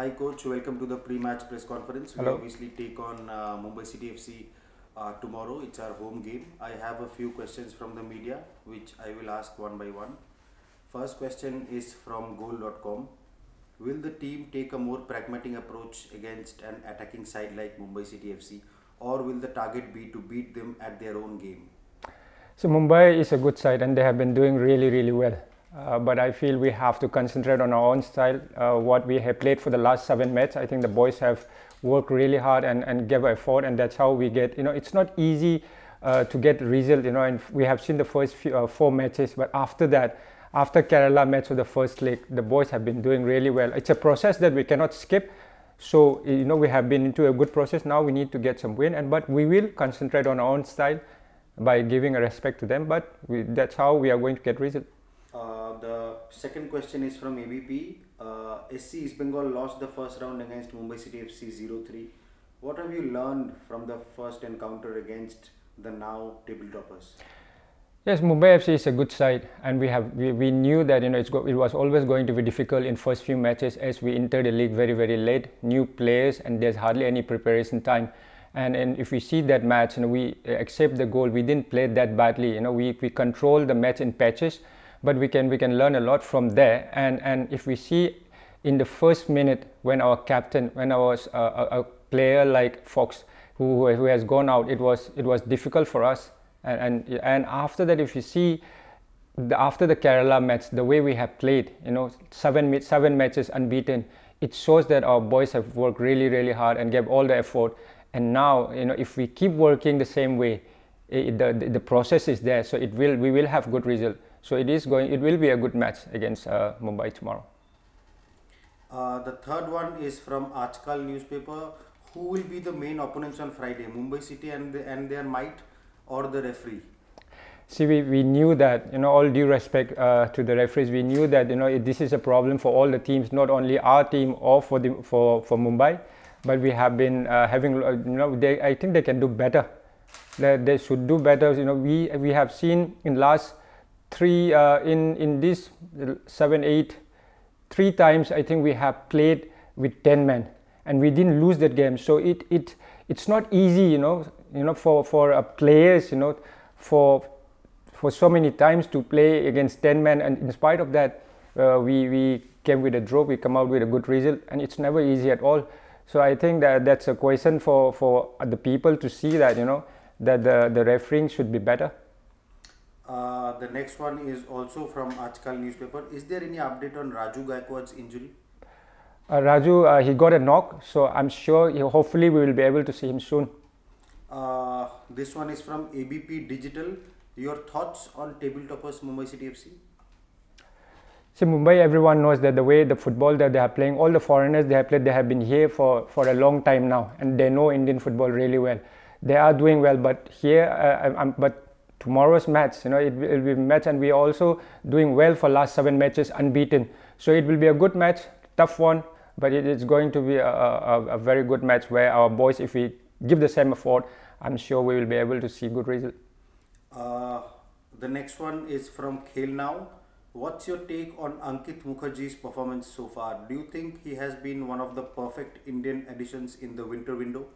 Hi coach, welcome to the pre-match press conference. Hello. We obviously take on uh, Mumbai City FC uh, tomorrow. It's our home game. I have a few questions from the media which I will ask one by one. First question is from goal.com. Will the team take a more pragmatic approach against an attacking side like Mumbai City FC or will the target be to beat them at their own game? So Mumbai is a good side and they have been doing really really well. Uh, but I feel we have to concentrate on our own style, uh, what we have played for the last seven matches. I think the boys have worked really hard and, and gave effort, and that's how we get, you know, it's not easy uh, to get result, you know, and we have seen the first few, uh, four matches, but after that, after Kerala match or the first leg, the boys have been doing really well. It's a process that we cannot skip. So, you know, we have been into a good process. Now we need to get some win, and but we will concentrate on our own style by giving a respect to them, but we, that's how we are going to get result. Uh, the second question is from ABP. Uh, SC East Bengal lost the first round against Mumbai City FC 3 What have you learned from the first encounter against the now table toppers? Yes, Mumbai FC is a good side, and we have we, we knew that you know it's go, it was always going to be difficult in first few matches as we entered the league very very late, new players, and there's hardly any preparation time. And, and if we see that match and you know, we accept the goal, we didn't play that badly. You know, we, we control the match in patches but we can we can learn a lot from there and and if we see in the first minute when our captain when I was uh, a, a player like fox who, who has gone out it was it was difficult for us and and, and after that if you see the, after the kerala match the way we have played you know seven seven matches unbeaten it shows that our boys have worked really really hard and gave all the effort and now you know if we keep working the same way it, the, the process is there so it will we will have good result so it is going. It will be a good match against uh, Mumbai tomorrow. Uh, the third one is from Aajkal newspaper. Who will be the main opponents on Friday? Mumbai City and the, and their might, or the referee? See, we, we knew that, you know, all due respect uh, to the referees, we knew that, you know, it, this is a problem for all the teams, not only our team or for, the, for, for Mumbai, but we have been uh, having, uh, you know, they, I think they can do better. They, they should do better. You know, we, we have seen in last three uh, in in this seven eight three times I think we have played with 10 men and we didn't lose that game so it it it's not easy you know you know for for uh, players you know for for so many times to play against 10 men and in spite of that uh, we we came with a draw we come out with a good result and it's never easy at all so I think that that's a question for for the people to see that you know that the the refereeing should be better uh, the next one is also from Ajkal newspaper. Is there any update on Raju Gaikwad's injury? Uh, Raju, uh, he got a knock, so I'm sure he, hopefully we will be able to see him soon. Uh, this one is from ABP Digital. Your thoughts on tabletoppers Mumbai City FC? See, Mumbai, everyone knows that the way the football that they are playing, all the foreigners they have played, they have been here for, for a long time now, and they know Indian football really well. They are doing well, but here, uh, but tomorrow's match you know it will be match and we are also doing well for last seven matches unbeaten so it will be a good match tough one but it is going to be a, a, a very good match where our boys if we give the same effort i'm sure we will be able to see good result uh, the next one is from Khel now what's your take on ankit mukherjee's performance so far do you think he has been one of the perfect indian additions in the winter window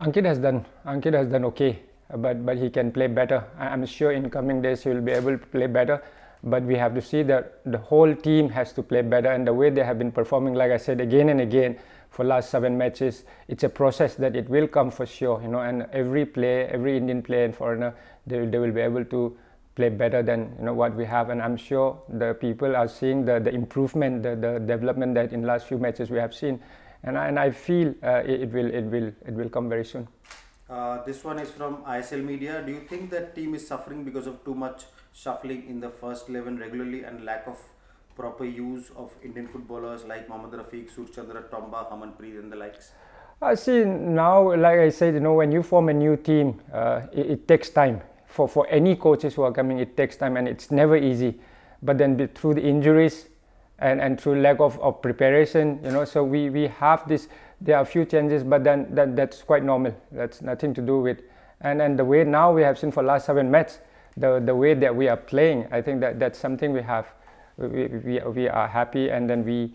ankit has done ankit has done okay but but he can play better. I'm sure in coming days he will be able to play better. But we have to see that the whole team has to play better, and the way they have been performing, like I said again and again, for last seven matches, it's a process that it will come for sure. You know, and every player, every Indian player and foreigner, they will, they will be able to play better than you know what we have and i'm sure the people are seeing the, the improvement the, the development that in last few matches we have seen and i, and I feel uh, it, it will it will it will come very soon uh, this one is from ISL Media. Do you think that team is suffering because of too much shuffling in the first 11 regularly and lack of proper use of Indian footballers like Mohammad Rafiq, Surchandra, Tomba, Hamanpreet and the likes? I uh, see now, like I said, you know, when you form a new team, uh, it, it, takes time. For, for any coaches who are coming, it takes time and it's never easy. But then through the injuries, and, and through lack of, of preparation, you know, so we, we have this, there are a few changes, but then that, that's quite normal. That's nothing to do with, and, and the way now we have seen for last seven matches, the, the way that we are playing, I think that that's something we have, we, we, we are happy and then we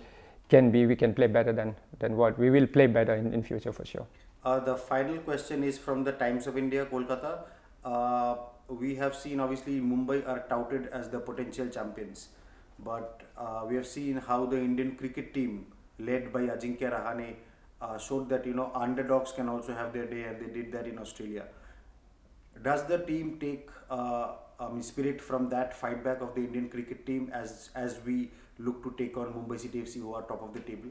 can be, we can play better than, than what, we will play better in, in future for sure. Uh, the final question is from the Times of India, Kolkata. Uh, we have seen obviously Mumbai are touted as the potential champions. But uh, we have seen how the Indian cricket team, led by Ajinkya Rahane, uh, showed that you know underdogs can also have their day, and they did that in Australia. Does the team take uh, um, spirit from that fight back of the Indian cricket team as as we look to take on Mumbai City FC, who are top of the table?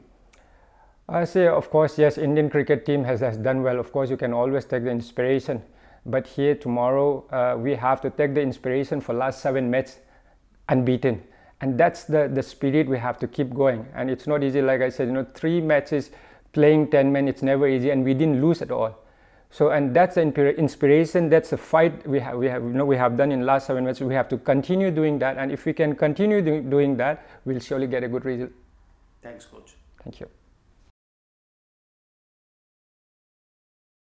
I say, of course, yes, Indian cricket team has, has done well. Of course, you can always take the inspiration. But here tomorrow, uh, we have to take the inspiration for last seven matches unbeaten and that's the the spirit we have to keep going and it's not easy like i said you know three matches playing 10 men it's never easy and we didn't lose at all so and that's the inspiration that's the fight we have we have you know we have done in last seven matches we have to continue doing that and if we can continue doing that we'll surely get a good result thanks coach thank you